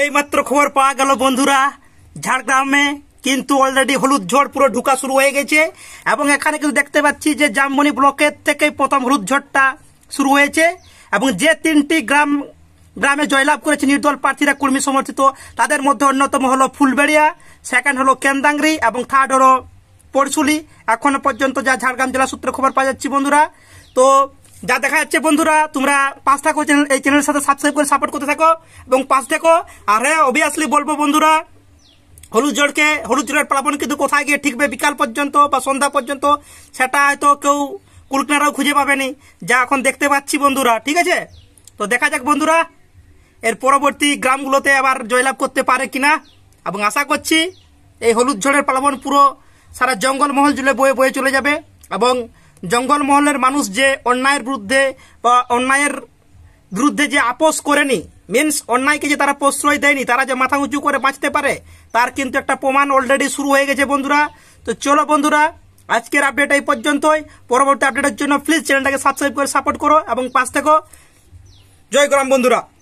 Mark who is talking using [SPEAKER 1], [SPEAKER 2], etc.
[SPEAKER 1] এই মাত্র খবর পাওয়া গেল বন্ধুরা ঝাড়গ্রামে কিন্তু অলরেডি হলুদ ঝড় পুরো ঢুকা শুরু হয়ে গেছে এবং এখানে কিন্তু দেখতে পাচ্ছি যে জামবনি ব্লকের থেকে প্রথম হলুদ ঝড়টা শুরু হয়েছে এবং যে তিনটি গ্রাম গ্রামে জয়লাভ করেছে নির্দল প্রার্থীরা কর্মী সমর্থিত তাদের মধ্যে অন্যতম হলো ফুলবেড়িয়া সেকেন্ড হলো কেন্দাংরি এবং থার্ড হলো পরশুলি এখনো পর্যন্ত যা ঝাড়গ্রাম জেলা সূত্রে খবর পাওয়া যাচ্ছে বন্ধুরা তো যা দেখা যাচ্ছে বন্ধুরা তোমরা পাঁচ থাকো চ্যানেল এই চ্যানেলের সাথে সাবস্ক্রাইব করে সাপোর্ট করতে থাকো এবং পাঁচ দেখো আর হ্যাঁ অবভিয়াসলি বলবো বন্ধুরা হলুদ জোরকে হলুদ জোরের প্লাবন কিন্তু কোথায় গিয়ে ঠিকবে বিকাল পর্যন্ত বা সন্ধ্যা পর্যন্ত সেটা হয়তো কেউ কুলকনারাও খুঁজে পাবেনি যা এখন দেখতে পাচ্ছি বন্ধুরা ঠিক আছে তো দেখা যাক বন্ধুরা এর পরবর্তী গ্রামগুলোতে আবার জয়লাভ করতে পারে কিনা এবং আশা করছি এই হলুদ ঝড়ের প্লাবন পুরো সারা জঙ্গলমহল জুড়ে বয়ে বয়ে চলে যাবে এবং জঙ্গলমহলের মানুষ যে অন্যায়ের বিরুদ্ধে বা অন্যায়ের বিরুদ্ধে যে আপোষ করেনি মিনস অন্যায়কে যে তারা প্রশ্রয় দেয়নি তারা যে মাথা উঁচু করে বাঁচতে পারে তার কিন্তু একটা প্রমাণ অলরেডি শুরু হয়ে গেছে বন্ধুরা তো চলো বন্ধুরা আজকের আপডেট এই পর্যন্তই পরবর্তী আপডেটের জন্য প্লিজ চ্যানেলটাকে সাবস্ক্রাইব করে সাপোর্ট করো এবং পাশ থেকো জয় গ্রাম বন্ধুরা